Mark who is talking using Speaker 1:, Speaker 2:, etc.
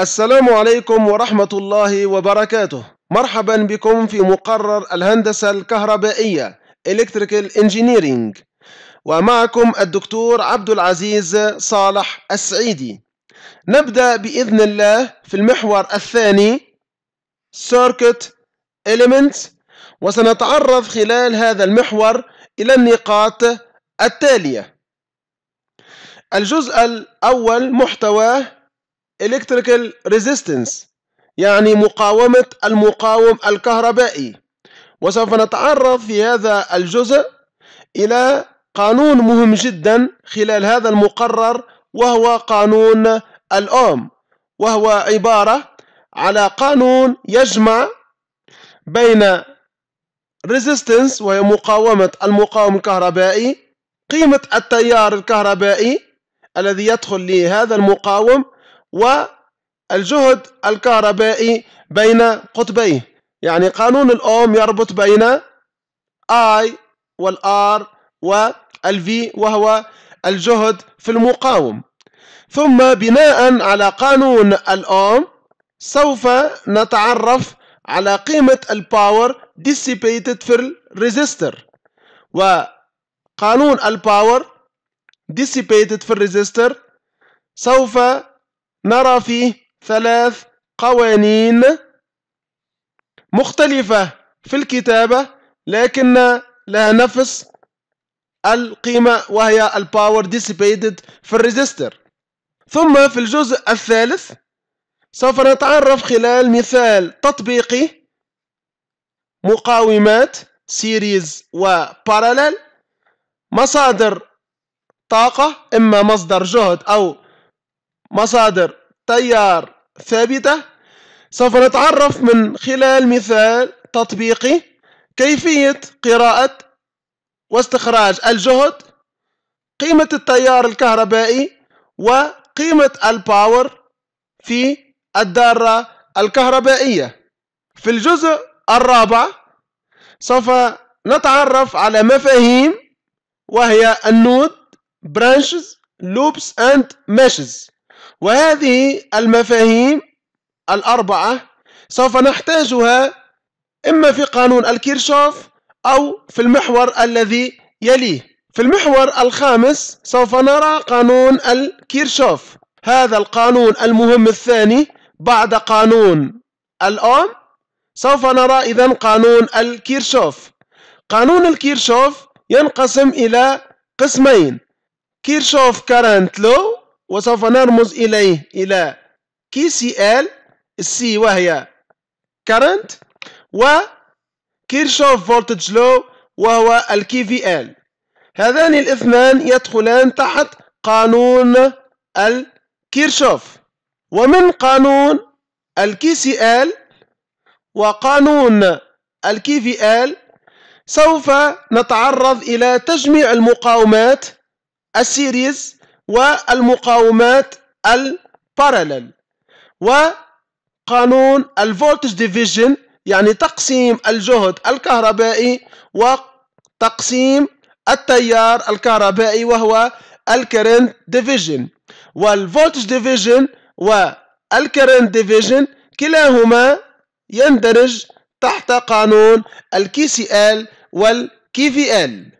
Speaker 1: السلام عليكم ورحمة الله وبركاته مرحبا بكم في مقرر الهندسة الكهربائية Electrical Engineering ومعكم الدكتور عبد العزيز صالح السعيدي نبدأ بإذن الله في المحور الثاني Circuit Elements وسنتعرض خلال هذا المحور إلى النقاط التالية الجزء الأول محتواه electrical resistance يعني مقاومة المقاوم الكهربائي وسوف نتعرف في هذا الجزء إلى قانون مهم جدا خلال هذا المقرر وهو قانون الأوم وهو عبارة على قانون يجمع بين resistance وهي مقاومة المقاوم الكهربائي قيمة التيار الكهربائي الذي يدخل لهذا المقاوم والجهد الكهربائي بين قطبيه يعني قانون الأوم يربط بين I والR والV وهو الجهد في المقاوم ثم بناء على قانون الأوم سوف نتعرف على قيمة الباور dissipated في الريزيستر وقانون الباور dissipated في الريزيستر سوف نرى فيه ثلاث قوانين مختلفة في الكتابة لكن لها نفس القيمة وهي الباور ديسيبيتد في الريزيستر ثم في الجزء الثالث سوف نتعرف خلال مثال تطبيقي مقاومات سيريز وبارالل مصادر طاقة إما مصدر جهد أو مصادر تيار ثابتة سوف نتعرف من خلال مثال تطبيقي كيفية قراءة واستخراج الجهد قيمة التيار الكهربائي وقيمة الباور في الدارة الكهربائية في الجزء الرابع سوف نتعرف على مفاهيم وهي النود branches loops and meshes وهذه المفاهيم الأربعة سوف نحتاجها إما في قانون الكيرشوف أو في المحور الذي يليه في المحور الخامس سوف نرى قانون الكيرشوف هذا القانون المهم الثاني بعد قانون الأوم سوف نرى إذا قانون الكيرشوف قانون الكيرشوف ينقسم إلى قسمين كيرشوف كارنت لو وسوف نرمز إليه إلى كي سي ال السي وهي current و كيرشوف فولتج لو وهو الكي في ال هذان الاثنان يدخلان تحت قانون الكيرشوف ومن قانون الكي سي ال وقانون الكي في ال سوف نتعرض إلى تجميع المقاومات السيريز والمقاومات البارلل وقانون الفولتج ديفيجن يعني تقسيم الجهد الكهربائي وتقسيم التيار الكهربائي وهو الكرنت ديفيجن والفولتج ديفيجن والكرنت ديفيجن كلاهما يندرج تحت قانون الكي سي ال والكي في ال